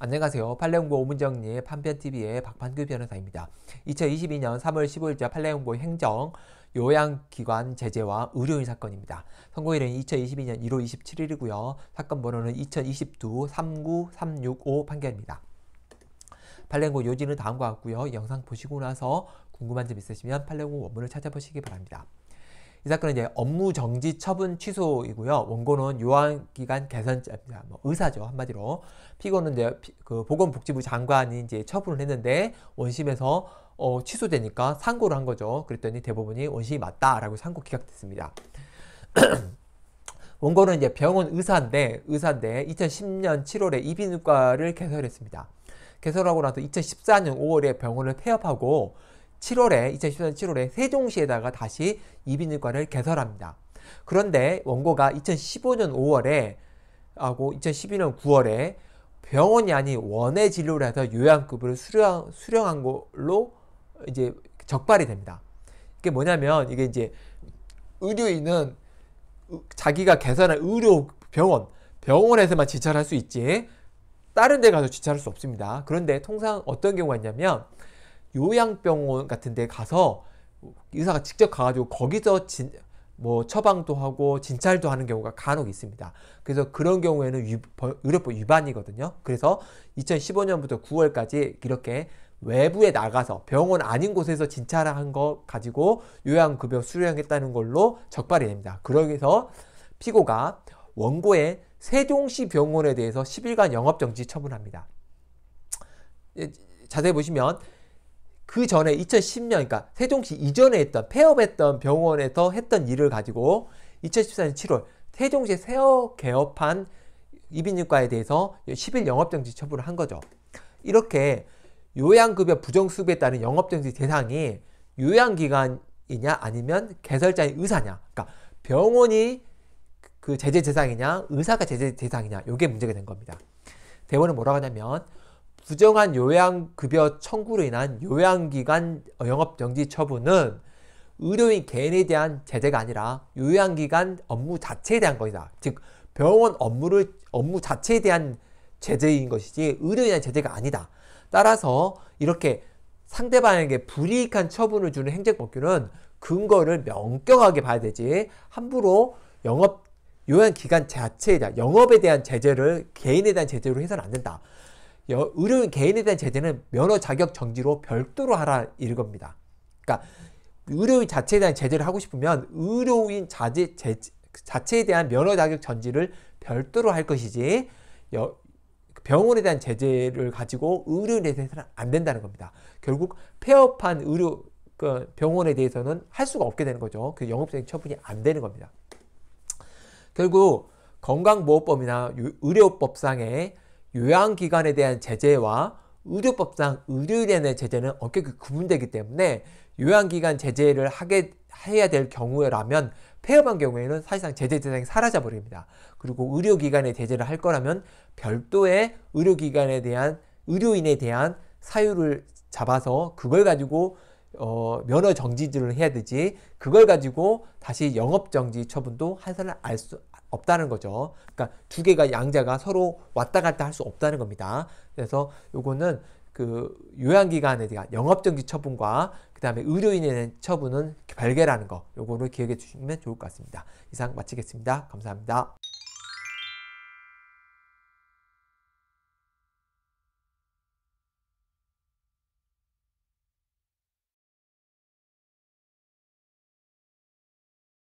안녕하세요. 팔레옹고 오문정리의 판편TV의 박판규 변호사입니다. 2022년 3월 15일자 팔레옹고 행정 요양기관 제재와 의료인 사건입니다. 선고일은 2022년 1월 27일이고요. 사건 번호는 2022 39365 판결입니다. 팔레옹고 요지는 다음과 같고요. 영상 보시고 나서 궁금한 점 있으시면 팔레옹고 원문을 찾아보시기 바랍니다. 이 사건은 이제 업무 정지 처분 취소이고요. 원고는 요한기간 개선자입니다. 뭐 의사죠 한마디로 피고는 이제 그 보건복지부 장관이 이제 처분을 했는데 원심에서 어, 취소되니까 상고를 한 거죠. 그랬더니 대법원이 원심이 맞다라고 상고 기각됐습니다. 원고는 이제 병원 의사인데 의사인데 2010년 7월에 이비인후과를 개설했습니다. 개설하고 나서 2014년 5월에 병원을 폐업하고 7월에 2014년 7월에 세종시에다가 다시 이비인후과를 개설합니다. 그런데 원고가 2015년 5월에 하고 2012년 9월에 병원이 아닌 원예 진료를 해서 요양급을 수령, 수령한 걸로 이제 적발이 됩니다. 이게 뭐냐면 이게 이제 의료인은 자기가 개설한 의료 병원 병원에서만 지찰할 수 있지 다른 데 가서 지찰할 수 없습니다. 그런데 통상 어떤 경우가 있냐면 요양병원 같은 데 가서 의사가 직접 가가지고 거기서 진, 뭐 처방도 하고 진찰도 하는 경우가 간혹 있습니다. 그래서 그런 경우에는 위, 의료법 위반이거든요. 그래서 2015년부터 9월까지 이렇게 외부에 나가서 병원 아닌 곳에서 진찰한 거 가지고 요양급여 수령했다는 걸로 적발이 됩니다. 그러면서 피고가 원고에 세종시 병원에 대해서 10일간 영업정지 처분합니다. 예, 자세히 보시면 그 전에 2010년, 그러니까 세종시 이전에 했던 폐업했던 병원에서 했던 일을 가지고 2014년 7월 세종시 새어 개업한 이비인후과에 대해서 10일 영업정지 처분을 한 거죠. 이렇게 요양급여 부정수급에 따른 영업정지 대상이 요양기관이냐 아니면 개설자인 의사냐 그러니까 병원이 그 제재 대상이냐 의사가 제재 대상이냐 이게 문제가 된 겁니다. 대원은 뭐라고 하냐면 부정한 요양급여 청구로 인한 요양기관 영업정지 처분은 의료인 개인에 대한 제재가 아니라 요양기관 업무 자체에 대한 것이다. 즉 병원 업무를 업무 자체에 대한 제재인 것이지 의료인 대한 제재가 아니다. 따라서 이렇게 상대방에게 불이익한 처분을 주는 행정법규는 근거를 명격하게 봐야 되지 함부로 영업 요양 기관 자체에 대한 영업에 대한 제재를 개인에 대한 제재로 해서는 안 된다. 의료 개인에 대한 제재는 면허 자격 정지로 별도로 하라 이겁니다. 그러니까 의료 자체에 대한 제재를 하고 싶으면 의료인 자제, 제, 자체에 대한 면허 자격 정지를 별도로 할 것이지 여, 병원에 대한 제재를 가지고 의료인에 대해서는 안 된다는 겁니다. 결국 폐업한 의료 그 병원에 대해서는 할 수가 없게 되는 거죠. 그 영업적인 처분이 안 되는 겁니다. 결국 건강보호법이나 의료법상의 요양기관에 대한 제재와 의료법상 의료인에 대한 제재는 엄격히 그 구분되기 때문에 요양기관 제재를 하게 해야 될 경우라면 폐업한 경우에는 사실상 제재 대상이 사라져 버립니다. 그리고 의료기관에 제재를 할 거라면 별도의 의료기관에 대한 의료인에 대한 사유를 잡아서 그걸 가지고 어, 면허 정지를 해야 되지 그걸 가지고 다시 영업 정지 처분도 한 사람 알수 없다는 거죠. 그러니까 두 개가 양자가 서로 왔다 갔다 할 수 없다는 겁니다. 그래서 요거는 그 요양기관에 대한 영업정지 처분과 그 다음에 의료인에 대한 처분은 별개라는 거 요거를 기억해 주시면 좋을 것 같습니다. 이상 마치겠습니다. 감사합니다.